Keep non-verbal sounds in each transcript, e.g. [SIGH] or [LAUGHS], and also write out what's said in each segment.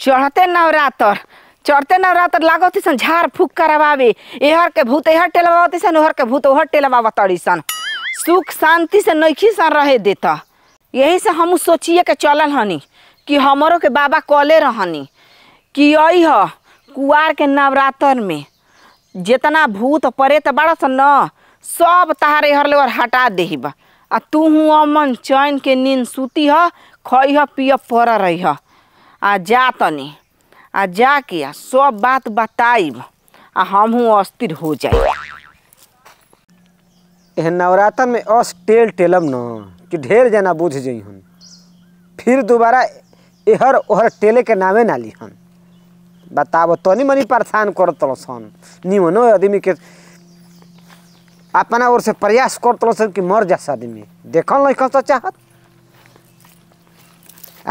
चढ़ते नवरात्र चढ़ते नवरात्र लागती सन झाड़ फूक करवावे एहर के भूत एहर टेलवावती सन ओहर के भूत ओहर टेलवावत तड़ी सन सुख शांति से नैखी सन रहे देता यही से हम सोचिए के चलन हनी कि हमारो के बाबा कले रहनी कि यही ह कुआर के नवरात्र में जितना भूत परेत बड़ा सन न सब तहार एहर ले हटा दे आ तू हूँ अमन चैन के नींद सूती ह खई ह पियब पड़ रही है आ जा तनी आ जा के सब बात बताइब आ हमहू अस्थिर हो जाए एहन नवरातन में अस टेल टेलम न कि ढेर जना बुझ जइहन फिर दोबारा एहर ओहर टेले के नामे ना हन बताब तनी मनी परेशान कर सन निमनो आदमी के अपना ओर से प्रयास करतल सन कि मर जा आदमी देखल नहीं चाहत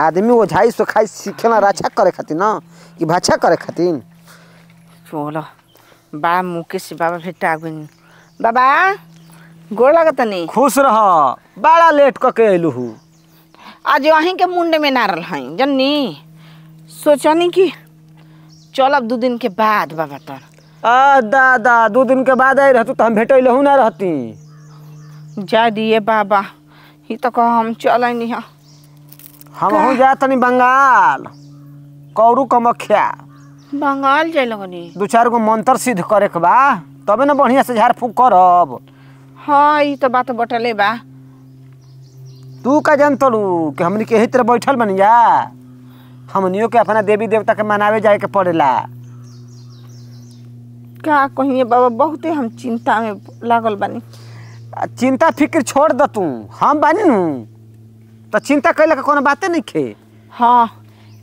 आदमी ओझाई सोखाई सीखे ना रक्षा करे खातिर ना कि भाषा करे खातिर चलो बा मुकेश बाबा भेटा आगुन बाबा गोर लगत नहीं खुश रह बड़ा लेट कके अयलू हूँ आज वहीं के मुंडे में नारल हैं जन्नी सोचनी कि चल अब दो दिन के बाद बाबा तर आ दादा दो दिन के बाद आई रहतू तो हम भेटे लहू ना रहती जा दिए बाबा ये तो कह हम चल नहीं हम हो जाए तनी बंगाल कौरू कमख्या बंगाल जाए लगनी दो चार गो मंत्र सिद्ध करे के बा तबे ना बढ़िया से झाड़ फूक करब हाँ ई तो बात बटले बा तू का जान तलू कि हमनी के हितर तरह बैठल बन जा हमनियो के अपना देवी देवता के मनावे जाए के पड़ेला क्या कहिए बाबा बहुते हम चिंता में लागल बानी चिंता फिक्र छोड़ द तू हम बानी नू तो चिंता कैल के कोनो बाते नहीं खे हाँ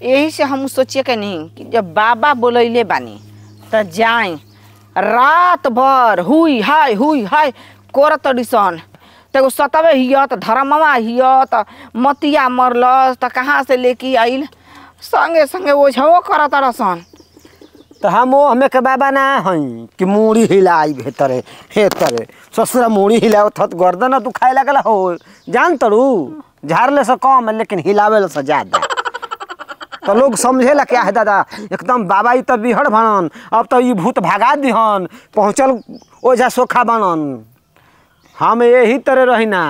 यही से हम सोचिए के नहीं कि जब बाबा बोलैले बानी तो जाए रात भर हुई हाय हुई हाय कोरत डिसन तेगो सतवे हियत धर्मवा हियत मतिया मरल तो कहाँ से लेके आइल संगे संगे ओझो करत रसन तो हम वो हमें के बाबा ना हई कि मूड़ी हिलाई भेतरे हेतरे ससुर मूड़ी हिलाओ थत गर्दन तू लगला हो जान तरू झाड़ले से कम है लेकिन हिलावे से ज्यादा तो लोग समझे ला क्या है दादा एकदम बाबा तो बिहड़ भनन अब तो भूत भगा दिहन पहुँचल ओझा सोखा बनन हम यही तरह रही ना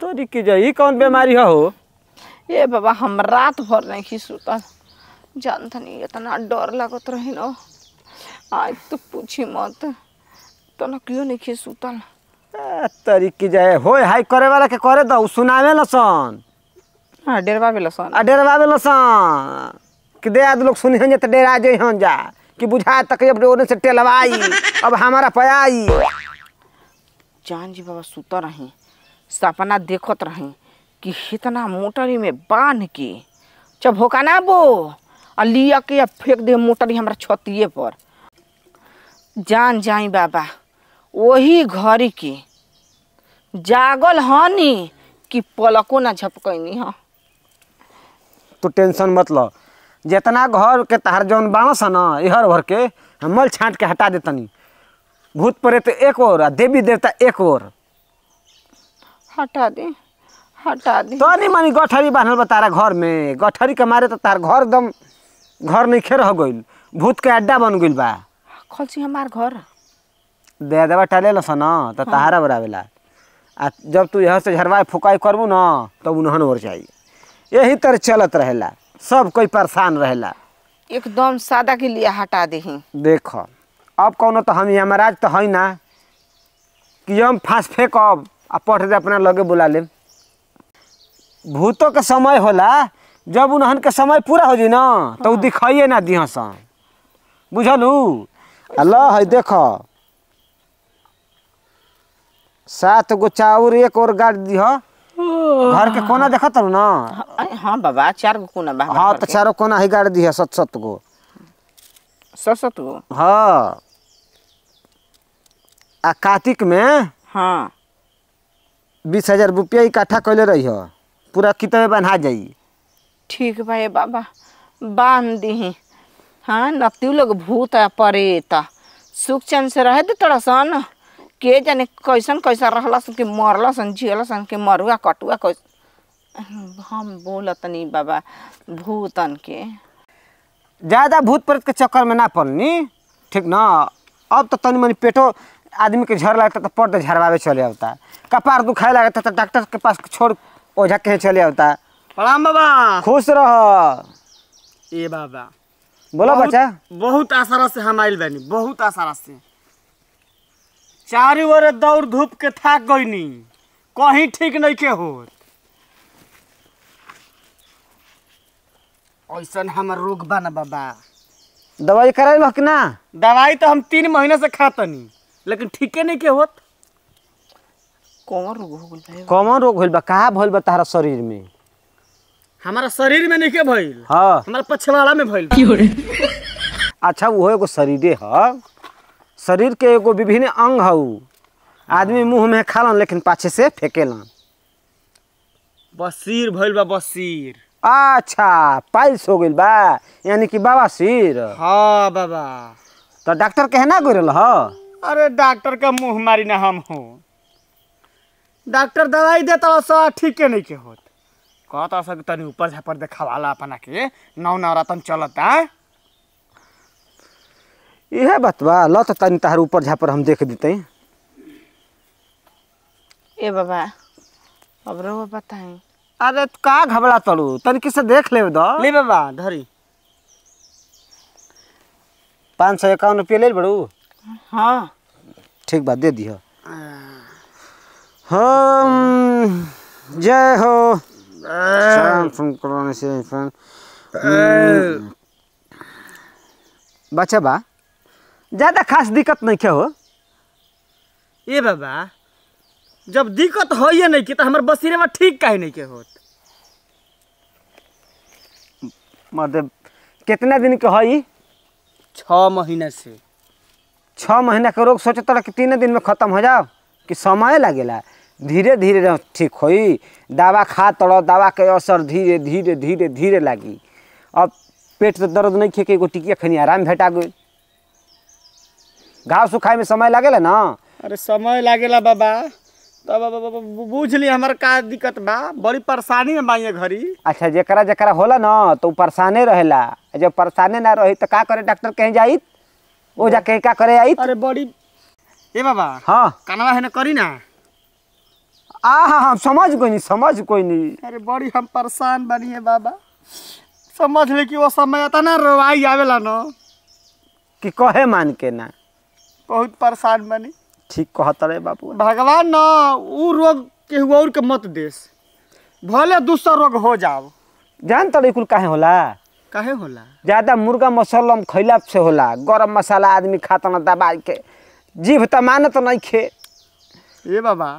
तोरी के कौन बीमारी हो ये बाबा हम रात भर नहीं सुतल जानतनी इतना डर लगत रही आज तो पूछी मत तो ना क्यों नहीं सुतल तरीकी जाए होए हाई करे वाला के करे दो सुनावे लसन हां डेरवा बे लसन आ डेरवा बे लसन कि दे आद लोग सुनी हन त डेरा जे हन जा कि बुझा तक अब ओने से टेलवाई अब हमारा पयाई जान जी बाबा सुत रहे सपना देखत रहे कि इतना मोटरी में बांध के जब ना बो आ लिया के फेंक दे मोटरी हमरा छतिए पर जान जाई बाबा वही घर की जागल हनी कि पलको ना झपकनी हाँ तू टेंशन मत जितना घर के तहार जौन बाँस न इहर भर के मल छाँट के हटा देतनी भूत प्रेत एक और देवी देवता एक और हटा दे हटा दे तो नहीं मानी गठरी बांधल बा तारा घर में गठरी के मारे तो तार घर एकदम घर नहीं खेर हो गई भूत के अड्डा बन गई बा सी हमार घर दे देवा टाले लस न तो तहारा बरावेला आ जब तू यहाँ से झरवाए फुकाई करबू न तब उन्हन और जाइ यही तरह चलत रहेला सब कोई परेशान रहेला एकदम सादा के लिए हटा दही देख अब कौनो तो हम यमराज तो है ना कि हम फांस फेंकब आ पठ दे अपना लगे बुला ले भूतों के समय होला जब उन्हन के समय पूरा हो जी ना तो दिखाइए ना दिहस बुझलू अल्लाह है देखो सात गो चाउर एक और गाड़ दी घर के कोना देखा तब ना हाँ बाबा चार गो कोना बा हाँ तो चारों कोना ही गाड़ दी है सत सत गो सत सत गो हाँ आ कार्तिक में हाँ बीस हजार रुपया इकट्ठा कैले रही हो पूरा कितने बन्हा जाई ठीक भाई बाबा बांध दी हाँ नती लोग भूत परेत सुख चैन से रह दे सा ना के जाने कैसन कैसा रहलसन के झील सन के मरुआ कटुआ कैस हम बोलतनी बाबा भूतन के ज़्यादा भूत प्रेत के चक्कर में ना पड़नी ठीक ना अब तो तनी मनी पेटो आदमी के झर लगता तो पट झड़वावे चले आता कपार दुखाए लगता तो डॉक्टर के पास छोड़ ओझा के चले आता प्रणाम बाबा खुश रह ए बाबा बोला बच्चा बहुत आसारा से हम आयल बनी बहुत आसारा से चार दौड़ धूप के थाक गईनी कहीं ठीक नहीं के होत ऐसा हमार रोग बा ना बाबा दवाई कराई कि ना दवाई तो हम तीन महीने से खातनी लेकिन ठीके नहीं के होत कौन रोग हो गइल कौन रोग होइल बा का बा तारा शरीर में हमारा शरीर में नहीं के भाई हाँ हमारा पछवाड़ा में भाई [LAUGHS] अच्छा वो एगो शरीर है शरीर के एगो विभिन्न अंग हऊ आदमी मुंह में खालन लेकिन पाछे से फेंकेलन बसीर भइल बा बसीर अच्छा पाइस हो गइल बा यानी कि बाबा सिर हां बाबा तो डॉक्टर कहना गुरल ह अरे डॉक्टर का मुंह मारी ना हम हो डॉक्टर दवाई दे तो सब ठीक के नहीं के होत कहत सकत तनी ऊपर झापर देखावाला अपना के नौ नवरातन है इहे बात बा ल त तनी तहार ऊपर झापर हम देख देते ए बाबा अब रो बताई अरे का घबरा तलू तनिक से देख ले दो ले बाबा धरी 551 रुपया इक्यावन ले बड़ू हां ठीक बात दे दियो हम जय हो फोन से बच्चा बा ज़्यादा खास दिक्कत नहीं क्या हो ए बाबा जब दिक्कत हो ये नहीं कि तो हमारे बसीरे में ठीक का ही नहीं के होत मतलब कितना दिन के हई छ महीने से छ महीना के रोग सोचे तरह कि तीन दिन में ख़त्म हो जाओ कि समय लगे ला धीरे धीरे ठीक होई दवा खा तड़ दवा के असर धीरे धीरे धीरे धीरे लगी अब पेट तो दर्द नहीं खे के एगो टिकिया खनी आराम भेटा गई घाव सुखाए में समय लगेला ना अरे समय लगेला बाबा तब तो बुझ ली हमारे का दिक्कत बा बड़ी परेशानी है माइये घरी अच्छा जरा जरा होला ना तो परेशाने रहेला जब परेशाने ना रही तो का करे डॉक्टर कहीं जाई वो कहीं का करे आई अरे बड़ी ए बाबा हाँ कनवा है ना करी ना आ हाँ हाँ समझ गई नहीं समझ कोई नहीं अरे बड़ी हम परेशान बनी है बाबा समझ ले कि वो समय आता ना रवाई आवेला ना कि कहे मान के ना बहुत परेशान बनी ठीक कहतरे बाबू भगवान ना ऊ रोग केहू और के मत देस भले दूसरा रोग हो जाओ जान तड़े कुल काहे होला काहे होला ज्यादा मुर्गा मसलम खैला से होला गरम मसाला आदमी खाता ना दबा के जीभ त मानत नहीं खे ए बाबा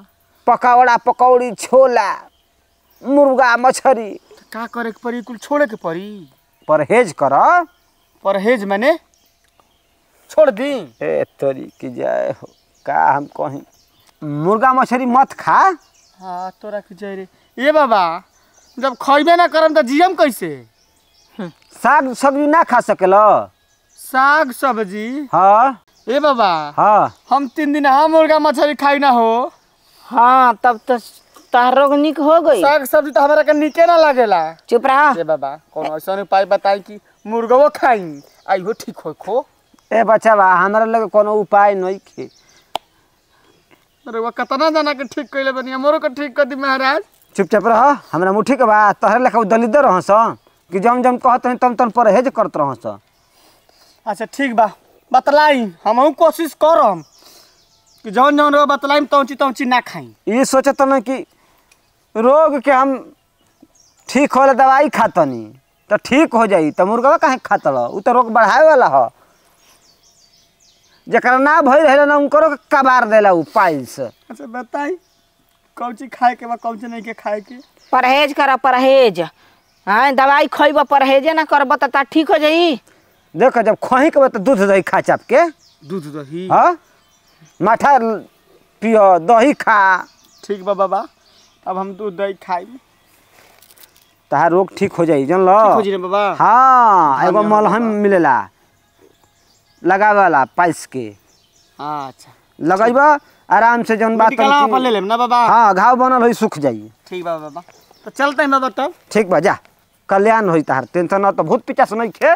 पकौड़ा पकौड़ी छोला मुर्गा मछरी का करे के परी कुल छोड़े के परी परहेज कर परहेज मैंने छोड़ दी ए तोरी की जाए हो का हम कहीं मुर्गा मछली मत खा हाँ तोरा की जाए रे ये बाबा जब खइबे ना करम तो जियम कैसे साग सब्जी ना खा सकल साग सब्जी हाँ ए बाबा हाँ हम तीन दिन हाँ मुर्गा मछली खाई ना हो हाँ तब तो तारोग निक हो गई साग सब्जी तो हमारा का नीचे ना लगे ला चुप रहा ए बाबा कौन ऐसा उपाय बताई कि मुर्गा वो खाई आई हो ठीक हो खो ए बच्चा बा हमारा लगे कोनो उपाय नहीं के अरे वो कतना जना के ठीक कइले बनी मोर के ठीक कर दी महाराज चुपचाप रह हमरा मुठी के बा तहरे लेखा दलित रहस कि जम जम कहत हन तम तम परहेज करत रहस अच्छा ठीक बा बतलाई हमहू कोशिश करम कि जौन जौन रो बतलाई तौची तौची ना खाई ये सोचत न कि रोग के हम ठीक होला दवाई खातनी तो ठीक हो जाई तो मुर्गा काहे खातल उ तो रोग बढ़ाए वाला है जरा ना भर रहे ना उनको कबार देला उ पाइल से अच्छा बताई कौन चीज खाए के बाद कौन चीज नहीं के खाए के परहेज कर परहेज हाँ दवाई खइब परहेजे ना करब त ठीक हो जाई देखो जब खोही के तो दूध दही खा चाप के दूध दही हाँ माठा पियो दही खा ठीक बा बाबा अब हम दूध दही खाइब तहार रोग ठीक हो जाई जान लो ठीक हो जाई बाबा हां एगो मलहम मिलेला लगा वाला पाइस के अच्छा लगैबा आराम से जोन बात ले ले ना बाबा हां घाव बनल है सूख जाई ठीक बा बाबा तो चलते हैं बाबा तब ठीक बा जा कल्याण होई तार टेंशन ना तो भूत पिचास नहीं खे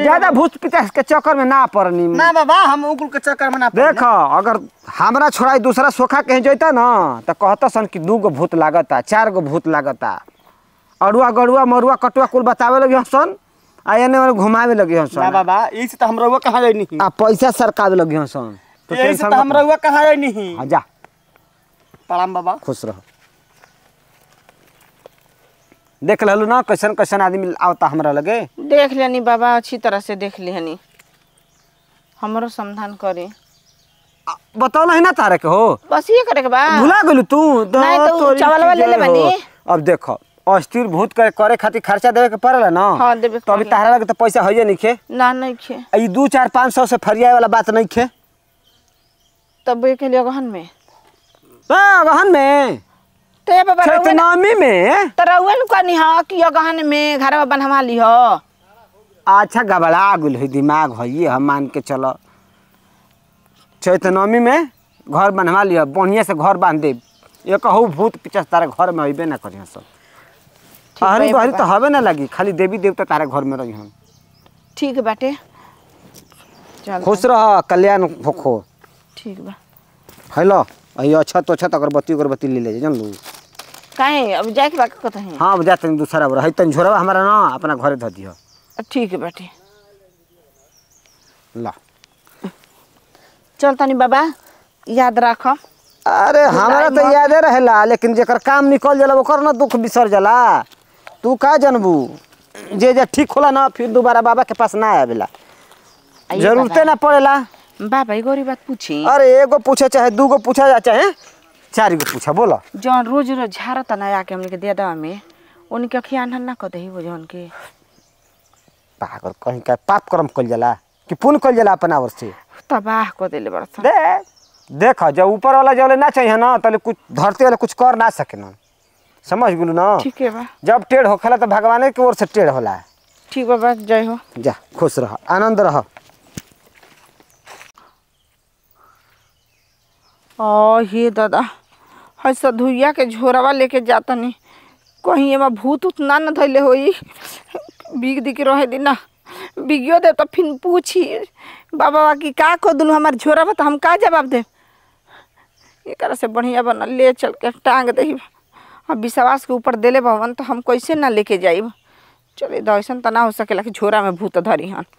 ज्यादा भूत पिचास के चक्कर में ना पड़नी ना बाबा हम उकुल के चक्कर में ना देखो अगर हमरा छोड़ा दूसरा सोखा कहीं जैता ना तो कहता सन कि दू गो भूत लागता चार गो भूत लागता अड़ुआ गड़ुआ मरुआ कटुआ कुल बतावे लगे सन आया वाले घुमावे लगे हसन ना बाबा ई से त तो हम रहुआ कहां जाई नहीं आ पैसा सरकावे लगे हो हसन तो ई से तो त हम रहुआ कहां जाई नहीं आ हाँ, जा प्रणाम बाबा खुश रहो देख लहलू ना कैसन कैसन आदमी आवता हमरा लगे देख लेनी बाबा अच्छी तरह से देख लेनी हमरो समाधान करे बताओ नहीं ना तारे के हो बस ये करे के बा भुला गेलू तू नहीं तो चावल वाले ले बनी अब देखो अस्थिर भूत कर, करे खातिर खर्चा देवे के पड़ेला ना हाँ देवे तो अभी तहरा लगे तो पैसा होइए नहीं खे ना नहीं खे दू चार पाँच सौ से फरियाए वाला बात नहीं खे तब ये के लिए गहन में हाँ, गहन में ते तो बाबा चेतनामी में तरौए तो न कनी हां कि अगहन में घरवा बनवा ली हो अच्छा गबड़ा गुल हुई दिमाग होई हम मान के चलो चैतनामी में घर बनवा लिया बढ़िया से घर बांध दे ये कहू भूत पिचस्तारा घर में अबे ना करिया सब आहरी बहरी तो हवे ना लगी खाली देवी देवता तारा घर में रही हम ठीक बाटे खुश रह कल्याण होखो ठीक बा हेलो अयो अच्छा तो अच्छा अगरबत्ती अगरबत्ती ले ले जान लो काहे अब जाए के बाकी कत है हां अब जाते दूसरा बरा है तन झोरा हमरा ना अपना घर धर दियो ठीक है बाटे ला चल तनी बाबा याद रखो अरे हमारा तो यादे रहेला लेकिन जेकर काम निकल जाला ओकर ना दुख बिसर जाला तू का जनबू जे जे ठीक होला ना फिर दोबारा बाबा के पास ना आवेला जरूरत ना पड़ेला बाबा ये गोरी बात पूछी अरे एगो पूछे चाहे दू गो पूछा जा चाहे चार गो पूछा बोला जोन रोज रोज झारत ना आके हमने के दे दे हमें उनके अखिया आंधन ना कर दही वो जोन के पागल कहीं का पाप कर्म कर जाला कि पुण्य कर जाला अपना वर्ष से तबाह कर देले बरसा दे देखा जब ऊपर वाला जले ना चाहिए ना तले कुछ धरती वाला कुछ कर ना सके ना समझ गुल ना ठीक है बा जब टेढ़ हो खेला तो भगवान की ओर से टेढ़ होला ठीक बा जय हो जा खुश रह आनंद रह ओ हे दादा ऐसा धुइया के झोरावा लेके जातनी कहीं एमा भूत उत ना न धैले होई बिग दिख रहे दिना बिगियो दे तो फिर पूछी बाबा बा की का को दुलू हमार झोरावा तो हम का जवाब दे एक से बढ़िया बना ले चल के टांग दही अब विश्वास के ऊपर देले भवन तो हम कैसे ना लेके जाइब चलिए द ऐसा तो ना हो सकेला कि झोरा में भूत धरी हन